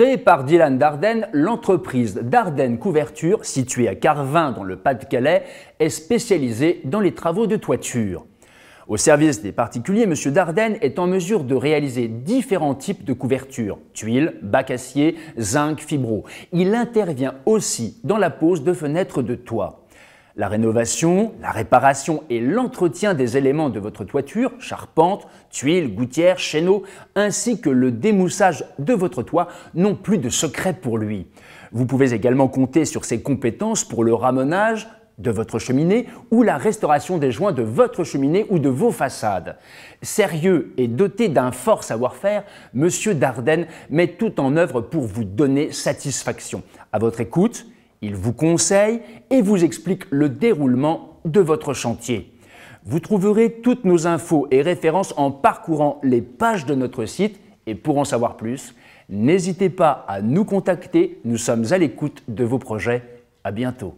Créée par Dylan Darden, l'entreprise Dardenne Couverture, située à Carvin dans le Pas-de-Calais, est spécialisée dans les travaux de toiture. Au service des particuliers, M. Dardenne est en mesure de réaliser différents types de couvertures tuiles, bac acier, zinc, fibro. Il intervient aussi dans la pose de fenêtres de toit. La rénovation, la réparation et l'entretien des éléments de votre toiture, charpente, tuiles, gouttières, chéneaux, ainsi que le démoussage de votre toit n'ont plus de secret pour lui. Vous pouvez également compter sur ses compétences pour le ramonage, de votre cheminée ou la restauration des joints de votre cheminée ou de vos façades. Sérieux et doté d'un fort savoir-faire, Monsieur Dardenne met tout en œuvre pour vous donner satisfaction. À votre écoute, il vous conseille et vous explique le déroulement de votre chantier. Vous trouverez toutes nos infos et références en parcourant les pages de notre site et pour en savoir plus, n'hésitez pas à nous contacter, nous sommes à l'écoute de vos projets. À bientôt.